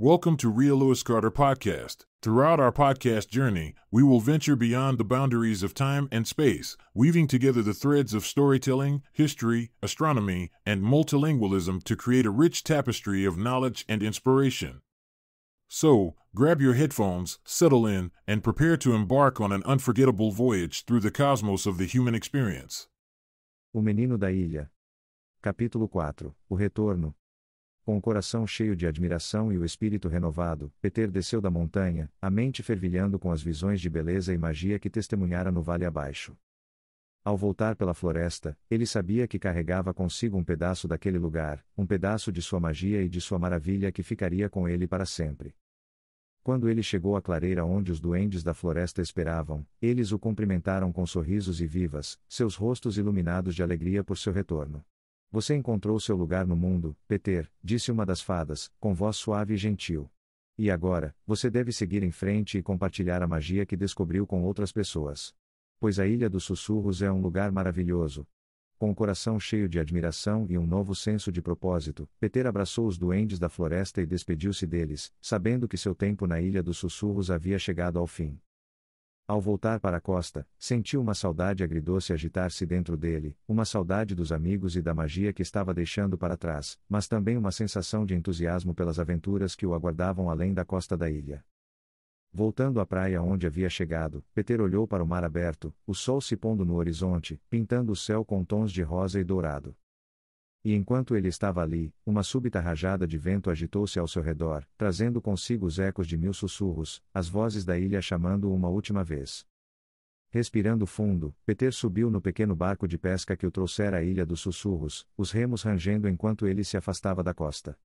Welcome to Real Lewis Carter Podcast. Throughout our podcast journey, we will venture beyond the boundaries of time and space, weaving together the threads of storytelling, history, astronomy, and multilingualism to create a rich tapestry of knowledge and inspiration. So, grab your headphones, settle in, and prepare to embark on an unforgettable voyage through the cosmos of the human experience. O Menino da Ilha. Capítulo 4 O Retorno Com o coração cheio de admiração e o espírito renovado, Peter desceu da montanha, a mente fervilhando com as visões de beleza e magia que testemunhara no vale abaixo. Ao voltar pela floresta, ele sabia que carregava consigo um pedaço daquele lugar, um pedaço de sua magia e de sua maravilha que ficaria com ele para sempre. Quando ele chegou à clareira onde os duendes da floresta esperavam, eles o cumprimentaram com sorrisos e vivas, seus rostos iluminados de alegria por seu retorno. Você encontrou seu lugar no mundo, Peter, disse uma das fadas, com voz suave e gentil. E agora, você deve seguir em frente e compartilhar a magia que descobriu com outras pessoas. Pois a Ilha dos Sussurros é um lugar maravilhoso. Com o coração cheio de admiração e um novo senso de propósito, Peter abraçou os duendes da floresta e despediu-se deles, sabendo que seu tempo na Ilha dos Sussurros havia chegado ao fim. Ao voltar para a costa, sentiu uma saudade agridoce agitar-se dentro dele, uma saudade dos amigos e da magia que estava deixando para trás, mas também uma sensação de entusiasmo pelas aventuras que o aguardavam além da costa da ilha. Voltando à praia onde havia chegado, Peter olhou para o mar aberto, o sol se pondo no horizonte, pintando o céu com tons de rosa e dourado. E enquanto ele estava ali, uma súbita rajada de vento agitou-se ao seu redor, trazendo consigo os ecos de mil sussurros, as vozes da ilha chamando-o uma última vez. Respirando fundo, Peter subiu no pequeno barco de pesca que o trouxera à Ilha dos Sussurros, os remos rangendo enquanto ele se afastava da costa.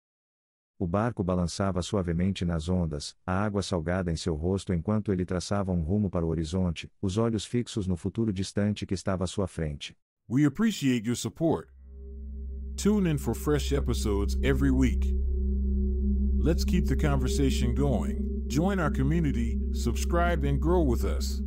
O barco balançava suavemente nas ondas, a água salgada em seu rosto enquanto ele traçava um rumo para o horizonte, os olhos fixos no futuro distante que estava à sua frente. We appreciate your support. Tune in for fresh episodes every week. Let's keep the conversation going. Join our community, subscribe, and grow with us.